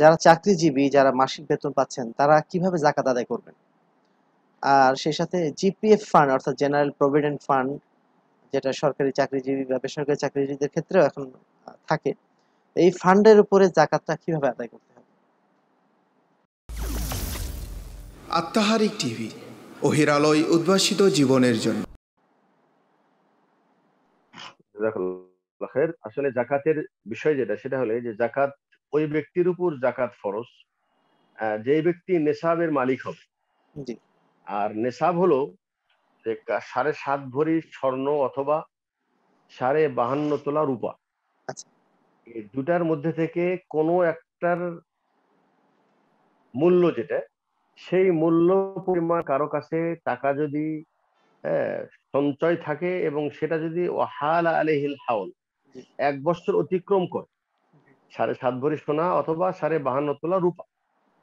যারা চাকরিজীবী যারা মাসিক বেতন পাচ্ছেন তারা কিভাবে জাকাত আদায় করবেন আর সেই সাথে জিপিএফ ফান্ড অর্থাৎ জেনারেল প্রভিডেন্ট ফান্ড যেটা সরকারি চাকরিজীবী বা বেসরকারি চাকরিজীবীদের ক্ষেত্রেও এখন থাকে এই ফান্ডের উপরে জাকাতটা কিভাবে আদায় করতে হবে আত্মাহারিক টিভি ওহিরালয় উদ্ভাসিত জীবনের জন্য আসলে জাকাতের বিষয় যেটা সেটা হলে যে জাকাত ওই ব্যক্তির উপর জাকাত ফরজ যে ব্যক্তি নেশাবের মালিক হবে আর নেশাব হলো যে সাড়ে সাত ভরি স্বর্ণ অথবা সাড়ে বাহান্ন তোলা রূপা আচ্ছা। দুটার মধ্যে থেকে কোনো একটার মূল্য যেটা সেই মূল্য পরিমাণ কারো কাছে টাকা যদি সঞ্চয় থাকে এবং সেটা যদি হাল আলহিল হাওল এক বছর অতিক্রম করে সাড়ে সাত ভরি সোনা অথবা সাড়ে বাহান্ন তোলা রূপা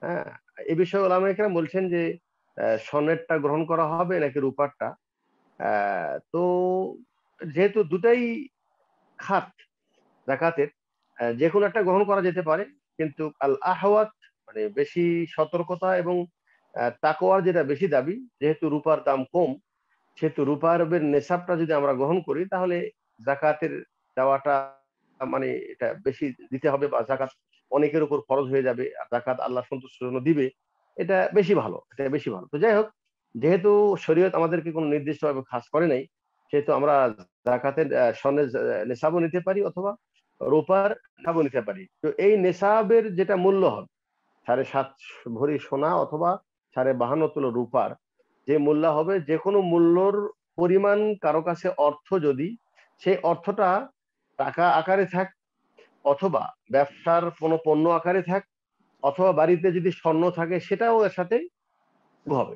হ্যাঁ এ বিষয়ে এখানে বলছেন যে স্বর্ণেরটা গ্রহণ করা হবে নাকি রূপারটা তো যেহেতু দুটাই খাত জাকাতের যে কোনো একটা গ্রহণ করা যেতে পারে কিন্তু আল আহওয়াত মানে বেশি সতর্কতা এবং তাকোয়ার যেটা বেশি দাবি যেহেতু রূপার দাম কম সেহেতু রূপার নেশাবটা যদি আমরা গ্রহণ করি তাহলে জাকাতের দেওয়াটা মানে এটা বেশি দিতে হবে বা জাকাত অনেকের উপর ফরজ হয়ে যাবে আর জাকাত আল্লাহ সন্তুষ্টের জন্য দিবে এটা বেশি ভালো এটা বেশি ভালো তো যাই হোক যেহেতু শরীয়ত আমাদেরকে কোনো নির্দিষ্টভাবে খাস করে নাই সেহেতু আমরা জাকাতের স্বর্ণের নেশাবও নিতে পারি অথবা রোপার নেশাবও নিতে পারি তো এই নেশাবের যেটা মূল্য হবে সাড়ে সাত ভরি সোনা অথবা সাড়ে বাহান্ন তুলো রূপার যে মূল্য হবে যে কোনো মূল্যর পরিমাণ কারো কাছে অর্থ যদি সেই অর্থটা টাকা আকারে থাক অথবা ব্যবসার কোনো পণ্য আকারে থাক অথবা বাড়িতে যদি স্বর্ণ থাকে সেটাও এর সাথে হবে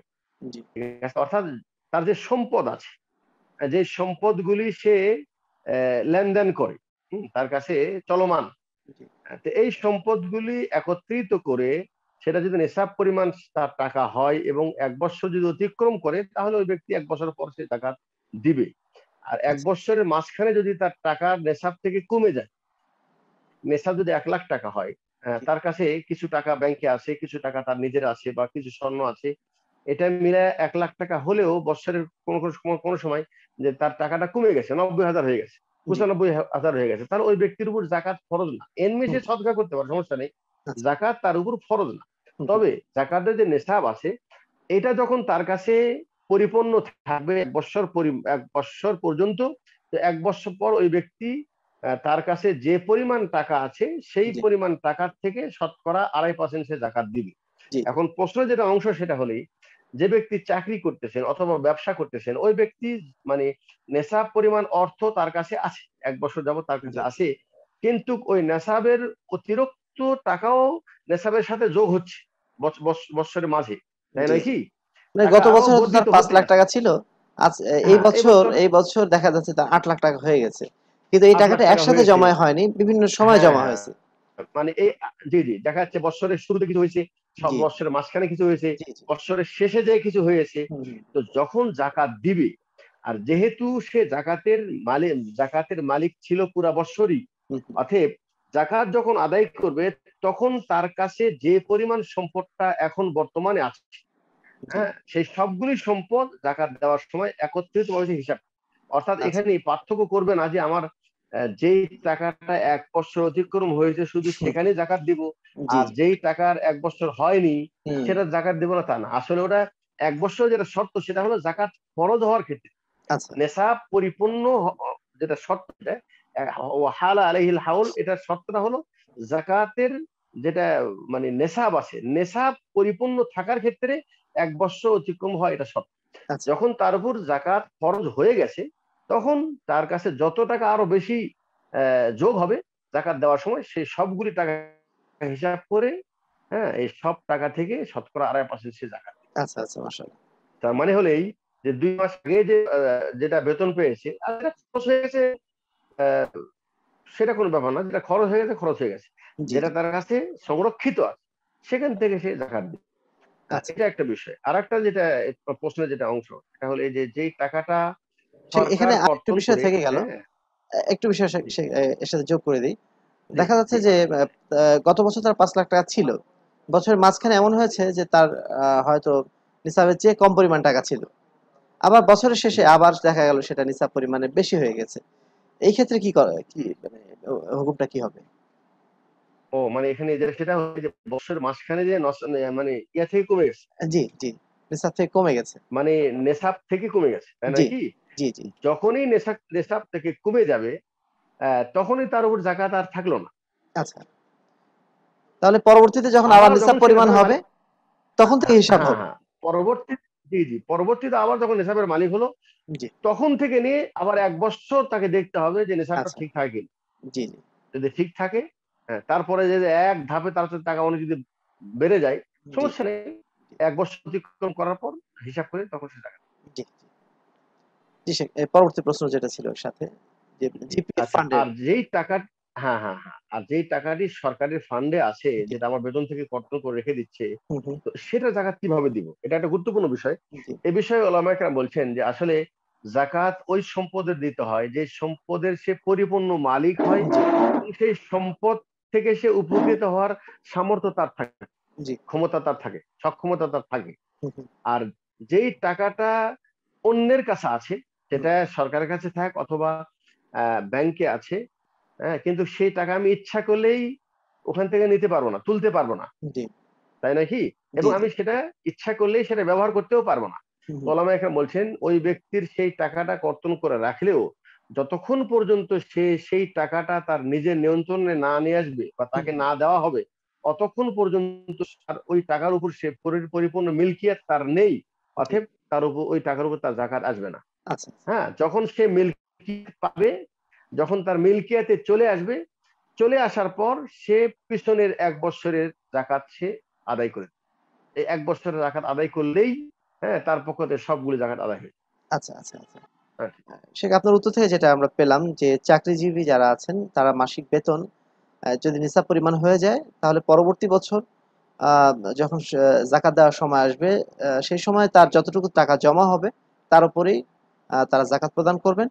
অর্থাৎ তার যে সম্পদ আছে যে সম্পদগুলি সে লেনদেন করে তার কাছে চলমান এই সম্পদগুলি একত্রিত করে সেটা যদি নেশাব পরিমাণ তার টাকা হয় এবং এক বছর যদি অতিক্রম করে তাহলে ওই ব্যক্তি এক বছর পর সে টাকা দিবে আর এক আচ্ছা। বছরের মাঝখানে যদি তার টাকা নেশাব থেকে কমে যায় নেশাব যদি এক লাখ টাকা হয় হ্যাঁ, তার কাছে কিছু টাকা ব্যাংকে আসে কিছু টাকা তার নিজের আছে বা কিছু স্বর্ণ আছে এটা মিলে এক লাখ টাকা হলেও বছরের কোন কোন সময় যে তার টাকাটা কমে গেছে নব্বই হাজার হয়ে গেছে পঁচানব্বই হাজার হয়ে গেছে তার ওই ব্যক্তির উপর জাকাত ফরজ না এমনি সে সদকা করতে পারে সমস্যা নেই আচ্ছা। জাকাত তার উপর ফরজ না তবে জাকাতের যে নেশাব আছে এটা যখন তার কাছে পরিপূর্ণ থাকবে এক বৎসর এক বৎসর পর্যন্ত তো এক বৎসর পর ওই ব্যক্তি তার কাছে যে পরিমাণ টাকা আছে সেই পরিমাণ টাকার থেকে শতকরা আড়াই পার্সেন্ট সে জাকাত দিবে এখন প্রশ্ন যেটা অংশ সেটা হলেই যে ব্যক্তি চাকরি করতেছেন অথবা ব্যবসা করতেছেন ওই ব্যক্তি মানে নেশাব পরিমাণ অর্থ তার কাছে আছে এক বছর যাবত তার কাছে আছে কিন্তু ওই নেশাবের অতিরিক্ত টাকাও নেশাবের সাথে যোগ হচ্ছে বৎসরের মাঝে তাই নয় কি গত বছর তার পাঁচ লাখ টাকা ছিল আজ এই হ্যাঁ, বছর এই বছর দেখা যাচ্ছে তার আট লাখ টাকা হয়ে গেছে কিন্তু এই টাকাটা একসাথে জমা হয়নি বিভিন্ন সময় হ্যাঁ, জমা হয়েছে হ্যাঁ। মানে এই জি জি দেখা যাচ্ছে বছরের শুরুতে কিছু হয়েছে সব বছরের মাঝখানে কিছু হয়েছে বছরের শেষে যে কিছু হয়েছে তো যখন জাকাত দিবে আর যেহেতু সে জাকাতের মালিক জাকাতের মালিক ছিল পুরা বৎসরই অতএব জাকাত যখন আদায় করবে তখন তার কাছে যে পরিমাণ সম্পদটা এখন বর্তমানে আছে হ্যাঁ সেই সবগুলি সম্পদ জাকাত দেওয়ার সময় একত্রিত মানুষের হিসাব অর্থাৎ আচ্ছা। এখানে পার্থক্য করবে না যে আমার যেই টাকাটা এক বছর অতিক্রম হয়েছে শুধু সেখানে জাকাত দিব আর যেই টাকার এক বছর হয়নি সেটা জাকাত দিব না তা না আসলে ওটা এক বছর যেটা শর্ত সেটা হলো জাকাত ফরজ হওয়ার ক্ষেত্রে আচ্ছা। নেশা পরিপূর্ণ যেটা শর্ত হাল আলহিল হাউল এটার শর্তটা হলো জাকাতের যেটা মানে নেশাব আছে নেশাব পরিপূর্ণ থাকার ক্ষেত্রে এক বৎসর অতিক্রম হয় এটা সত্য আচ্ছা। যখন তার উপর জাকাত ফরজ হয়ে গেছে তখন তার কাছে যত টাকা আরো বেশি যোগ হবে জাকাত দেওয়ার সময় সেই সবগুলি টাকা হিসাব করে হ্যাঁ এই সব টাকা থেকে শতকরা আড়াই পার্সেন্ট সে জাকাত আচ্ছা আচ্ছা তার মানে হলো এই যে দুই মাস আগে যে যেটা বেতন পেয়েছে আর যেটা খরচ হয়ে গেছে সেটা কোনো ব্যাপার না যেটা খরচ হয়ে গেছে খরচ হয়ে গেছে যেটা তার কাছে সংরক্ষিত আছে সেখান থেকে সে জাকাত দিবে আচ্ছা। আচ্ছা, এটা একটা বিষয় আর একটা যেটা প্রশ্নের যেটা অংশ সেটা হলো এই যে যে টাকাটা এখানে একটা বিষয় থেকে গেল একটু বিষয় এর সাথে যোগ করে দিই দেখা যাচ্ছে যে গত বছর তার পাঁচ লাখ টাকা ছিল বছরের মাঝখানে এমন হয়েছে যে তার হয়তো নিসাবের চেয়ে কম পরিমাণ টাকা ছিল আবার বছরের শেষে আবার দেখা গেল সেটা নিসাব পরিমাণে বেশি হয়ে গেছে এই ক্ষেত্রে কি করে কি মানে হুকুমটা কি হবে ও মানে এখানে যেটা সেটা হচ্ছে যে বছর মাসখানে যে মানে ইয়া থেকে কমে গেছে জি জি নেশাব থেকে কমে গেছে মানে নেশাব থেকে কমে গেছে তাই নাকি জি জি যখনই নেশা নেশাব থেকে কমে যাবে তখনই তার উপর জাকাত আর থাকলো না আচ্ছা তাহলে পরবর্তীতে যখন আবার নিসাব পরিমাণ হবে তখন থেকে হিসাব হ্যাঁ, হবে হ্যাঁ, হ্যাঁ। পরবর্তী জি জি পরবর্তীতে আবার যখন নিসাবের মালিক হলো তখন থেকে নিয়ে আবার এক বছর তাকে দেখতে হবে যে নিসাবটা আচ্ছা। ঠিক থাকে জি জি যদি ঠিক থাকে হ্যাঁ, তারপরে যে এক ধাপে তার টাকা অনেক যদি বেড়ে যায় সমস্যা নেই এক বছর অতিক্রম করার পর হিসাব করে তখন সে টাকা পরবর্তী প্রশ্ন যেটা ছিল সাথে আচ্ছা, আর যেই টাকা হ্যাঁ হ্যাঁ হ্যাঁ আর যেই টাকাটি ফান্ডে আছে যেটা আমার বেতন থেকে কর্তন করে রেখে দিচ্ছে তো সেটা জাকাত কিভাবে দিব এটা একটা গুরুত্বপূর্ণ বিষয় এ বিষয়ে ওলামাইকরা বলছেন যে আসলে জাকাত ওই সম্পদের দিতে হয় যে সম্পদের সে পরিপূর্ণ মালিক হয় সেই সম্পদ থেকে সে উপকৃত হওয়ার সামর্থ্য তার থাকে ক্ষমতা তার থাকে সক্ষমতা তার থাকে আর যেই টাকাটা অন্যের কাছে আছে সেটা সরকারের কাছে থাক অথবা ব্যাংকে আছে হ্যাঁ কিন্তু সেই টাকা আমি ইচ্ছা করলেই ওখান থেকে নিতে পারবো না তুলতে পারবো না তাই নাকি এবং আমি সেটা ইচ্ছা করলেই সেটা ব্যবহার করতেও পারবো না কলামা এখানে বলছেন ওই ব্যক্তির সেই টাকাটা কর্তন করে রাখলেও যতক্ষণ পর্যন্ত সে সেই টাকাটা তার নিজের নিয়ন্ত্রণে না নিয়ে আসবে বা তাকে না দেওয়া হবে অতক্ষণ পর্যন্ত তার ওই টাকার উপর সে পরিপূর্ণ মিল্কিয়াত তার নেই অথব তার উপর ওই টাকার উপর তার জাকাত আসবে না আচ্ছা। হ্যাঁ যখন সে মিল্কিয়াত পাবে যখন তার মিল্কিয়াতে চলে আসবে চলে আসার পর সে পিছনের এক বছরের জাকাত সে আদায় করে এই এক বছরের জাকাত আদায় করলেই হ্যাঁ তার পক্ষতে থেকে সবগুলো জাকাত আদায় হয়ে আচ্ছা আচ্ছা আচ্ছা হ্যাঁ। সে আপনার উত্তর থেকে যেটা আমরা পেলাম যে চাকরিজীবী যারা আছেন তারা মাসিক বেতন যদি নিসাব পরিমাণ হয়ে যায় তাহলে পরবর্তী বছর যখন জাকাত দেওয়ার সময় আসবে সেই সময় তার যতটুকু টাকা জমা হবে তার উপরেই তারা জাকাত প্রদান করবেন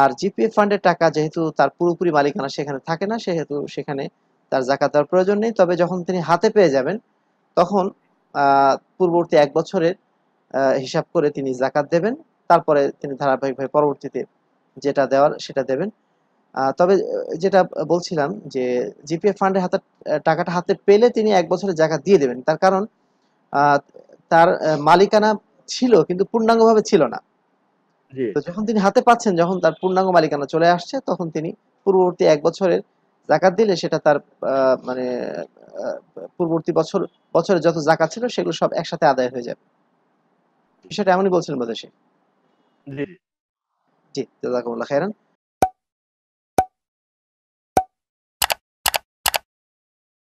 আর জিপিএফ ফান্ডের টাকা যেহেতু তার পুরোপুরি মালিকানা সেখানে থাকে না সেহেতু সেখানে তার জাকাত দেওয়ার প্রয়োজন নেই তবে যখন তিনি হাতে পেয়ে যাবেন তখন পূর্ববর্তী এক বছরের হিসাব করে তিনি জাকাত দেবেন তারপরে তিনি ধারাবাহিকভাবে পরবর্তীতে যেটা দেওয়ার সেটা দেবেন তবে যেটা বলছিলাম যে জিপিএফ ফান্ডে হাতে টাকাটা হাতে পেলে তিনি এক বছরে জায়গা দিয়ে দেবেন তার কারণ তার মালিকানা ছিল কিন্তু পূর্ণাঙ্গভাবে ছিল না তো যখন তিনি হাতে পাচ্ছেন যখন তার পূর্ণাঙ্গ মালিকানা চলে আসছে তখন তিনি পূর্ববর্তী এক বছরের জাকাত দিলে সেটা তার মানে পূর্ববর্তী বছর বছরে যত জাকাত ছিল সেগুলো সব একসাথে আদায় হয়ে যাবে বিষয়টা এমনই বলছিলেন বোধহয় Sí, te da como la Heron.